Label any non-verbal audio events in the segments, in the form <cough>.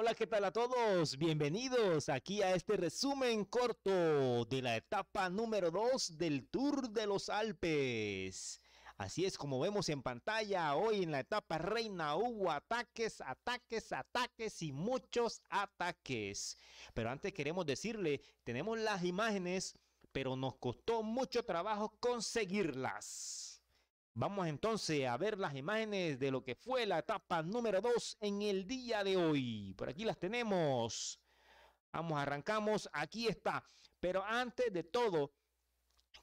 Hola, ¿qué tal a todos? Bienvenidos aquí a este resumen corto de la etapa número 2 del Tour de los Alpes. Así es como vemos en pantalla, hoy en la etapa reina hubo ataques, ataques, ataques y muchos ataques. Pero antes queremos decirle, tenemos las imágenes, pero nos costó mucho trabajo conseguirlas. Vamos entonces a ver las imágenes de lo que fue la etapa número 2 en el día de hoy. Por aquí las tenemos. Vamos, arrancamos. Aquí está. Pero antes de todo,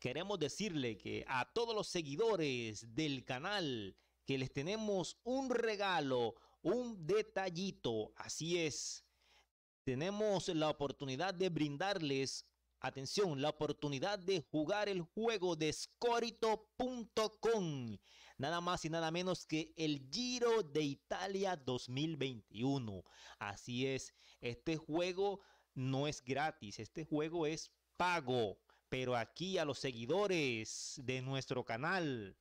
queremos decirle que a todos los seguidores del canal que les tenemos un regalo, un detallito. Así es. Tenemos la oportunidad de brindarles atención, la oportunidad de jugar el juego de Scorito.com. Nada más y nada menos que el Giro de Italia 2021. Así es, este juego no es gratis, este juego es pago. Pero aquí a los seguidores de nuestro canal,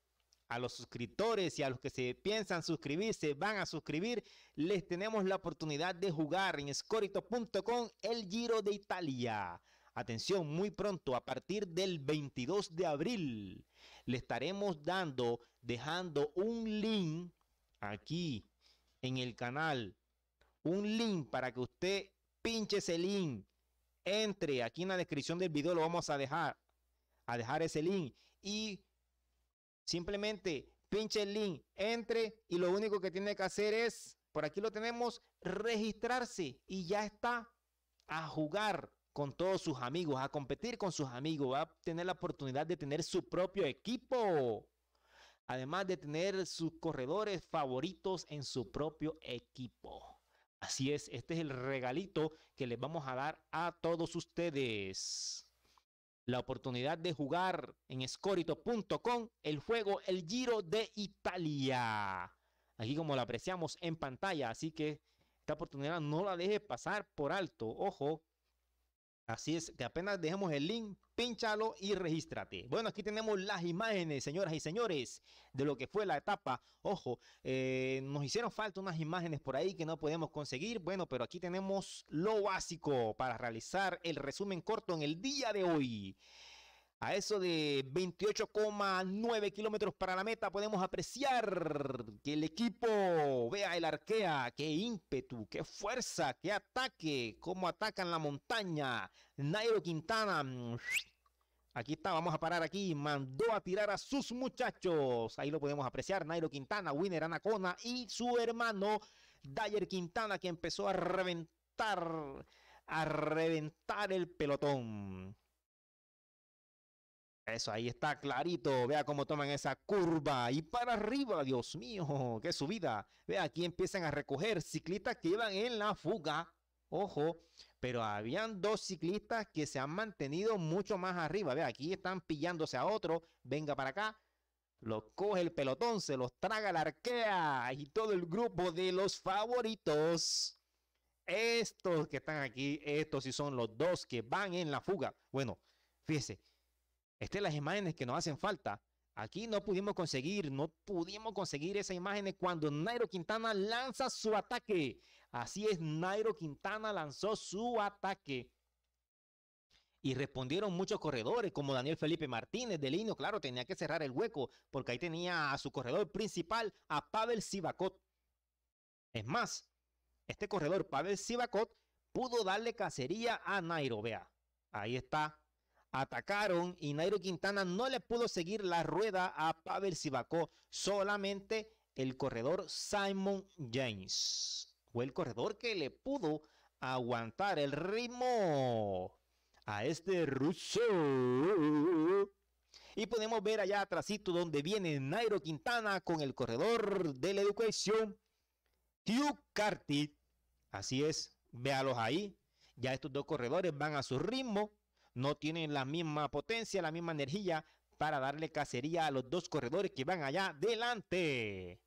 a los suscriptores y a los que se piensan suscribirse, van a suscribir, les tenemos la oportunidad de jugar en escorito.com el Giro de Italia. Atención, muy pronto, a partir del 22 de abril, le estaremos dando, dejando un link aquí en el canal. Un link para que usted pinche ese link. Entre aquí en la descripción del video, lo vamos a dejar. A dejar ese link. Y simplemente pinche el link, entre y lo único que tiene que hacer es, por aquí lo tenemos, registrarse y ya está a jugar con todos sus amigos, a competir con sus amigos, va a tener la oportunidad de tener su propio equipo. Además de tener sus corredores favoritos en su propio equipo. Así es, este es el regalito que les vamos a dar a todos ustedes. La oportunidad de jugar en escorito.com el juego El Giro de Italia. Aquí como lo apreciamos en pantalla, así que esta oportunidad no la deje pasar por alto. Ojo, Así es, que apenas dejemos el link, pínchalo y regístrate. Bueno, aquí tenemos las imágenes, señoras y señores, de lo que fue la etapa. Ojo, eh, nos hicieron falta unas imágenes por ahí que no podemos conseguir. Bueno, pero aquí tenemos lo básico para realizar el resumen corto en el día de hoy. A eso de 28,9 kilómetros para la meta podemos apreciar que el equipo, vea el arquea, qué ímpetu, qué fuerza, qué ataque, cómo atacan la montaña. Nairo Quintana, mm, aquí está, vamos a parar aquí, mandó a tirar a sus muchachos. Ahí lo podemos apreciar, Nairo Quintana, Winner Anacona y su hermano Dyer Quintana que empezó a reventar, a reventar el pelotón. Eso ahí está clarito. Vea cómo toman esa curva y para arriba, Dios mío, qué subida. Vea aquí empiezan a recoger ciclistas que iban en la fuga. Ojo, pero habían dos ciclistas que se han mantenido mucho más arriba. Vea, aquí están pillándose a otro. Venga para acá. Los coge el pelotón, se los traga la arquea y todo el grupo de los favoritos. Estos que están aquí, estos sí son los dos que van en la fuga. Bueno, fíjese estas las imágenes que nos hacen falta. Aquí no pudimos conseguir, no pudimos conseguir esas imágenes cuando Nairo Quintana lanza su ataque. Así es, Nairo Quintana lanzó su ataque. Y respondieron muchos corredores, como Daniel Felipe Martínez de Lino, claro, tenía que cerrar el hueco, porque ahí tenía a su corredor principal, a Pavel Sivakot. Es más, este corredor, Pavel Sivakot, pudo darle cacería a Nairo, vea. Ahí está atacaron y Nairo Quintana no le pudo seguir la rueda a Pavel Sivakov, solamente el corredor Simon James. Fue el corredor que le pudo aguantar el ritmo a este ruso. Y podemos ver allá atrásito donde viene Nairo Quintana con el corredor de la educación, Hugh Carty. Así es, véalos ahí. Ya estos dos corredores van a su ritmo no tienen la misma potencia, la misma energía para darle cacería a los dos corredores que van allá delante.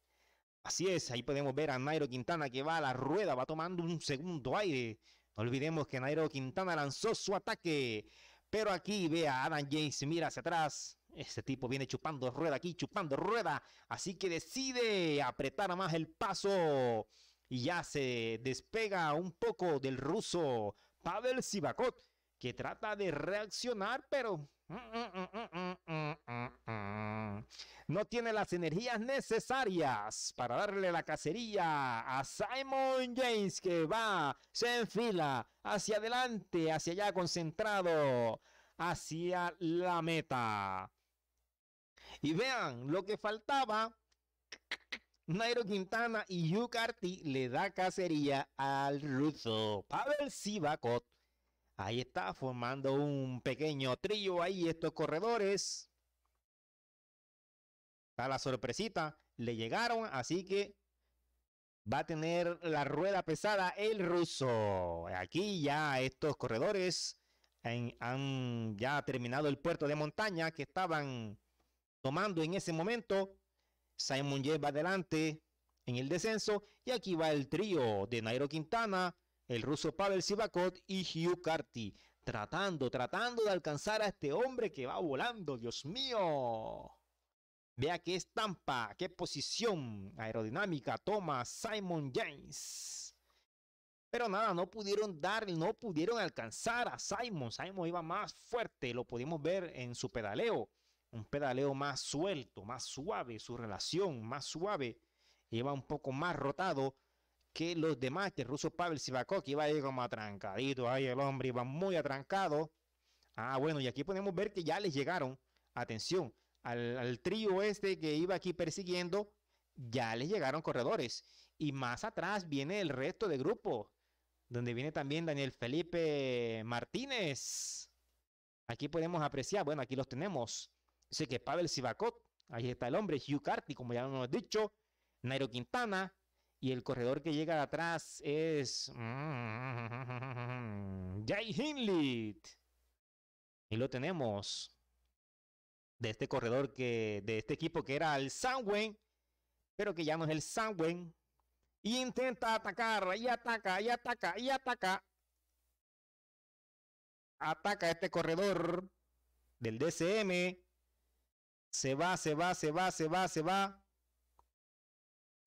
Así es, ahí podemos ver a Nairo Quintana que va a la rueda, va tomando un segundo aire. No olvidemos que Nairo Quintana lanzó su ataque. Pero aquí ve a Adam James, mira hacia atrás. Este tipo viene chupando rueda aquí, chupando rueda. Así que decide apretar más el paso. Y ya se despega un poco del ruso Pavel Sivakot que trata de reaccionar, pero mm, mm, mm, no tiene las energías necesarias para darle la cacería a Simon James que va, se enfila hacia adelante, hacia allá concentrado, hacia la meta. Y vean, lo que faltaba, Nairo Quintana y yukarti le da cacería al ruso Pavel Sivakot. Ahí está, formando un pequeño trío. ahí estos corredores. Está la sorpresita le llegaron, así que va a tener la rueda pesada el ruso. Aquí ya estos corredores han ya terminado el puerto de montaña que estaban tomando en ese momento. Simon lleva adelante en el descenso y aquí va el trío de Nairo Quintana, el ruso Pavel Sivakot y Hugh Carty, tratando, tratando de alcanzar a este hombre que va volando, Dios mío. Vea qué estampa, qué posición aerodinámica toma Simon James. Pero nada, no pudieron dar, no pudieron alcanzar a Simon. Simon iba más fuerte, lo pudimos ver en su pedaleo. Un pedaleo más suelto, más suave, su relación más suave. Iba un poco más rotado, que los demás, que este el ruso Pavel Sivakov, que iba ahí como atrancadito, ahí el hombre iba muy atrancado. Ah, bueno, y aquí podemos ver que ya les llegaron, atención, al, trío este que iba aquí persiguiendo, ya les llegaron corredores. Y más atrás viene el resto del grupo, donde viene también Daniel Felipe Martínez. Aquí podemos apreciar, bueno, aquí los tenemos. Sé que Pavel Sivakov, ahí está el hombre, Hugh Carty, como ya lo hemos dicho, Nairo Quintana, y el corredor que llega de atrás es mm, Jay Hindley. Y lo tenemos de este corredor que de este equipo que era el Sanwen. pero que ya no es el Sanwen. y intenta atacar y ataca y ataca y ataca. Ataca este corredor del DCM. Se va, se va, se va, se va, se va.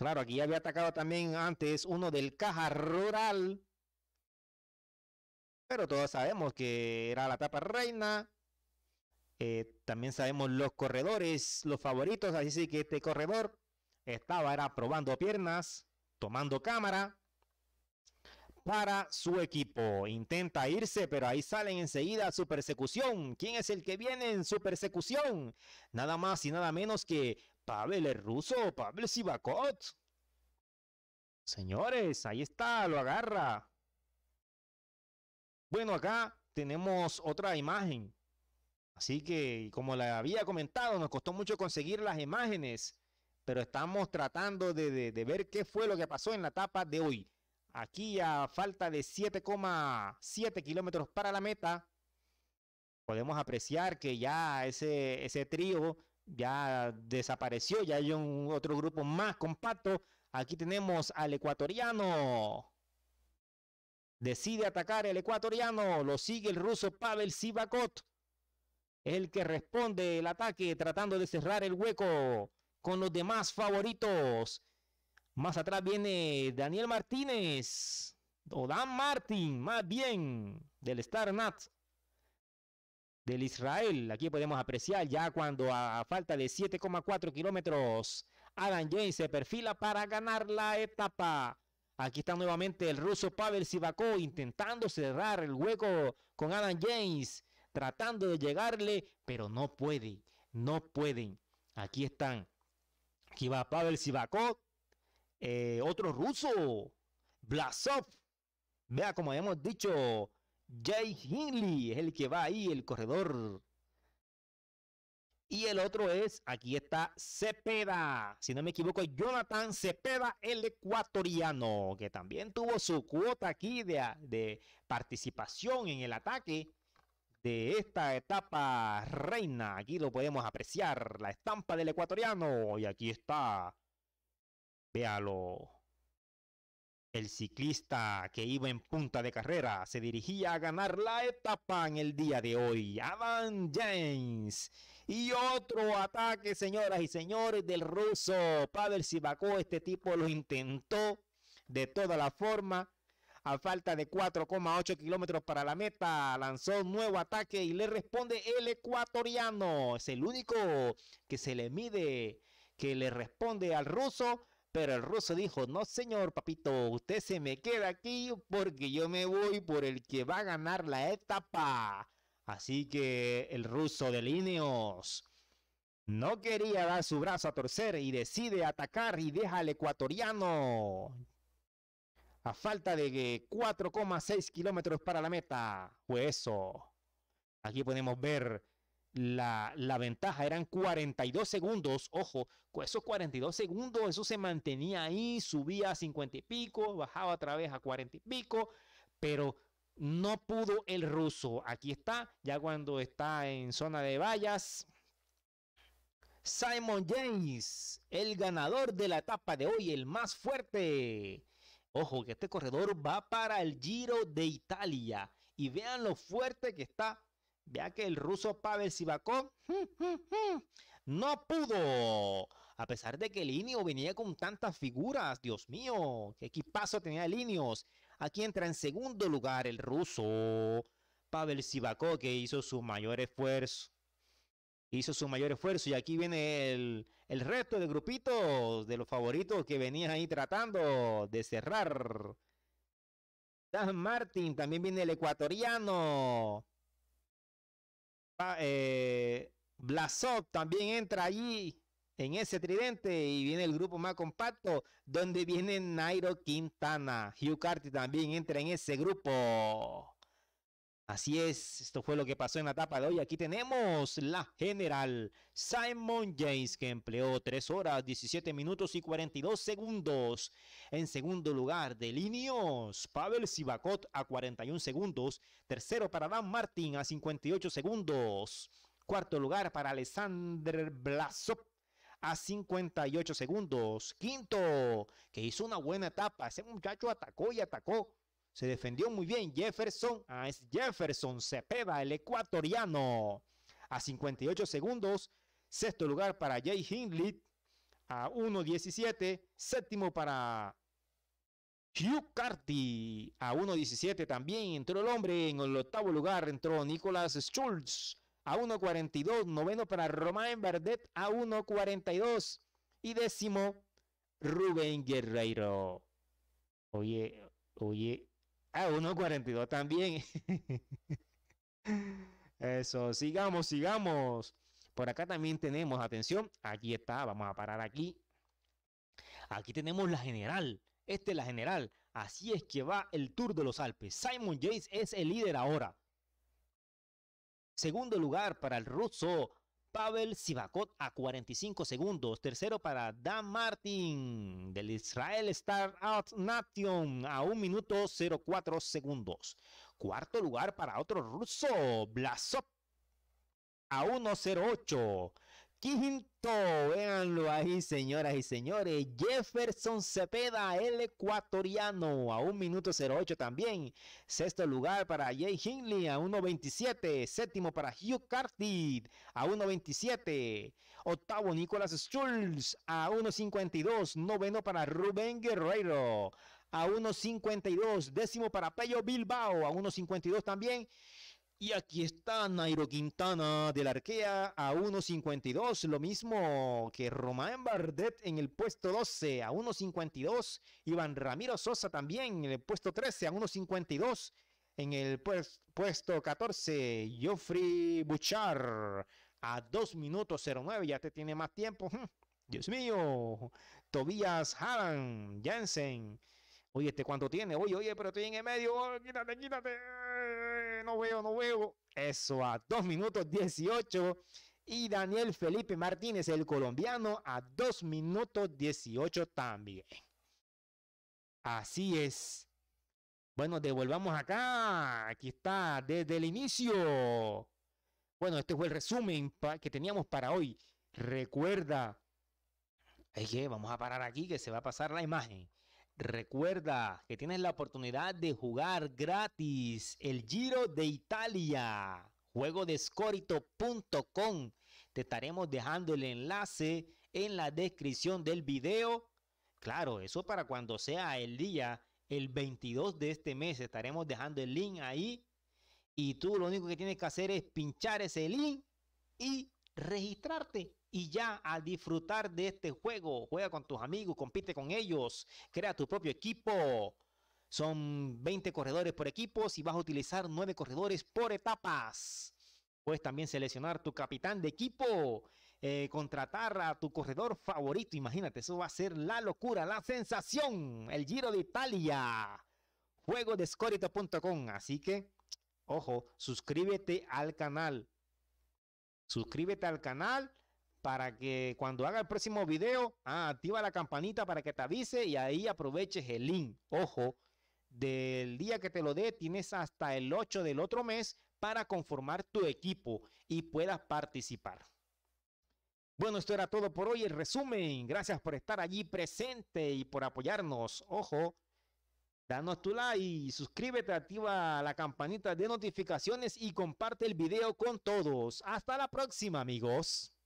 Claro, aquí había atacado también antes uno del Caja Rural. Pero todos sabemos que era la tapa reina. Eh, también sabemos los corredores, los favoritos. Así que este corredor estaba era probando piernas, tomando cámara para su equipo. Intenta irse, pero ahí salen enseguida a su persecución. ¿Quién es el que viene en su persecución? Nada más y nada menos que Pavel es ruso, Pavel Sivakot. Señores, ahí está, lo agarra. Bueno, acá tenemos otra imagen. Así que, como le había comentado, nos costó mucho conseguir las imágenes, pero estamos tratando de, ver qué fue lo que pasó en la etapa de hoy. Aquí a falta de 7,7 kilómetros para la meta, podemos apreciar que ya ese, ese trío ya desapareció, ya hay un otro grupo más compacto. Aquí tenemos al ecuatoriano. Decide atacar el ecuatoriano, lo sigue el ruso Pavel Sivakot. El que responde el ataque tratando de cerrar el hueco con los demás favoritos. Más atrás viene Daniel Martínez, o Dan Martin, más bien, del Star del Israel. Aquí podemos apreciar ya cuando a falta de 7,4 kilómetros, Adam James se perfila para ganar la etapa. Aquí está nuevamente el ruso Pavel Sivakov intentando cerrar el hueco con Adam James, tratando de llegarle, pero no puede, no pueden. Aquí están. Aquí va Pavel Sivakov, eh, otro ruso, Blasov. Vea, como habíamos dicho, Jay Hinley es el que va ahí, el corredor. Y el otro es, aquí está Cepeda. Si no me equivoco, Jonathan Cepeda, el ecuatoriano, que también tuvo su cuota aquí de, de participación en el ataque de esta etapa reina. Aquí lo podemos apreciar, la estampa del ecuatoriano. Y aquí está. Véalo. El ciclista que iba en punta de carrera se dirigía a ganar la etapa en el día de hoy, Adam James. Y otro ataque, señoras y señores, del ruso Pavel Sivakov. Este tipo lo intentó de toda la forma. A falta de 4,8 kilómetros para la meta, lanzó un nuevo ataque y le responde el ecuatoriano. Es el único que se le mide, que le responde al ruso pero el ruso dijo, no señor papito, usted se me queda aquí porque yo me voy por el que va a ganar la etapa. Así que el ruso de Lineos no quería dar su brazo a torcer y decide atacar y deja al ecuatoriano. A falta de 4,6 kilómetros para la meta. Fue eso. Aquí podemos ver la, ventaja. Eran 42 segundos. Ojo, con esos 42 segundos, eso se mantenía ahí, subía a 50 y pico, bajaba otra vez a 40 y pico, pero no pudo el ruso. Aquí está, ya cuando está en zona de vallas. Simon James, el ganador de la etapa de hoy, el más fuerte. Ojo, que este corredor va para el Giro de Italia. Y vean lo fuerte que está Vea que el ruso Pavel Sivakov hm, hm, hm, no pudo. A pesar de que el Linio venía con tantas figuras. Dios mío, qué equipazo tenía Linios. Aquí entra en segundo lugar el ruso Pavel Sivakov que hizo su mayor esfuerzo. Hizo su mayor esfuerzo y aquí viene el, el resto de grupitos de los favoritos que venían ahí tratando de cerrar. Dan Martin, también viene el ecuatoriano. Ah, eh, Blasov también entra allí en ese tridente y viene el grupo más compacto donde viene Nairo Quintana. Hugh Carty también entra en ese grupo. Así es, esto fue lo que pasó en la etapa de hoy. Aquí tenemos la general Simon James que empleó 3 horas 17 minutos y 42 segundos. En segundo lugar de líneas Pavel Sivakot a 41 segundos. Tercero para Dan Martin a 58 segundos. Cuarto lugar para Alexander Blasop a 58 segundos. Quinto, que hizo una buena etapa. Ese muchacho atacó y atacó se defendió muy bien Jefferson. Ah, es Jefferson Cepeda, el ecuatoriano. A 58 segundos. Sexto lugar para Jay Hindley. A 1.17. Séptimo para Hugh Carty. A 1.17 también entró el hombre. En el octavo lugar entró Nicolas Schultz. A 1.42. Noveno para Romain Verdet. A 1.42. Y décimo, Rubén Guerreiro. Oye, oye, Ah, 1.42 también. <laughs> Eso, sigamos, sigamos. Por acá también tenemos, atención, aquí está, vamos a parar aquí. Aquí tenemos la general. Esta es la general. Así es que va el Tour de los Alpes. Simon Yates es el líder ahora. Segundo lugar para el ruso Pavel Sivakot a 45 segundos. Tercero para Dan Martin del Israel Star Out Nation a 1 minuto 04 segundos. Cuarto lugar para otro ruso, Blasov a 1-08. Quinto, véanlo ahí, señoras y señores. Jefferson Cepeda, el ecuatoriano, a 1 minuto 08 también. Sexto lugar para Jay Hinley, a 1.27. Séptimo para Hugh Carthy, a 1.27. Octavo, Nicolas Schulz, a 1.52. Noveno para Rubén Guerrero, a 1.52. Décimo para Pello Bilbao, a 1.52 también. Y aquí está Nairo Quintana la Arkea a 1.52, lo mismo que Romain Bardet en el puesto 12 a 1.52, Iván Ramiro Sosa también en el puesto 13 a 1.52, en el pues, puesto 14 Geoffrey Buchar a 2 minutos 09, ya te tiene más tiempo, Dios mío, Tobias Haran Jensen. oye, ¿este cuánto tiene? Oye, oye, pero estoy en el medio, quítate, quítate veo, no veo. Eso a 2 minutos 18. Y Daniel Felipe Martínez, el colombiano, a 2 minutos 18 también. Así es. Bueno, devolvamos acá. Aquí está, desde el inicio. Bueno, este fue el resumen que teníamos para hoy. Recuerda. Es que vamos a parar aquí que se va a pasar la imagen. Recuerda que tienes la oportunidad de jugar gratis el Giro de Italia. Juego Te estaremos dejando el enlace en la descripción del video. Claro, eso para cuando sea el día, el 22 de este mes, estaremos dejando el link ahí. Y tú lo único que tienes que hacer es pinchar ese link y registrarte y ya a disfrutar de este juego. Juega con tus amigos, compite con ellos, crea tu propio equipo. Son 20 corredores por equipo y vas a utilizar 9 corredores por etapas. Puedes también seleccionar tu capitán de equipo, eh, contratar a tu corredor favorito. Imagínate, eso va a ser la locura, la sensación. El Giro de Italia. Juego de Así que, ojo, suscríbete al canal. Suscríbete al canal para que cuando haga el próximo video, ah, activa la campanita para que te avise y ahí aproveches el link. Ojo, del día que te lo dé, tienes hasta el 8 del otro mes para conformar tu equipo y puedas participar. Bueno, esto era todo por hoy. El resumen, gracias por estar allí presente y por apoyarnos. Ojo, danos tu like, suscríbete, activa la campanita de notificaciones y comparte el video con todos. Hasta la próxima, amigos.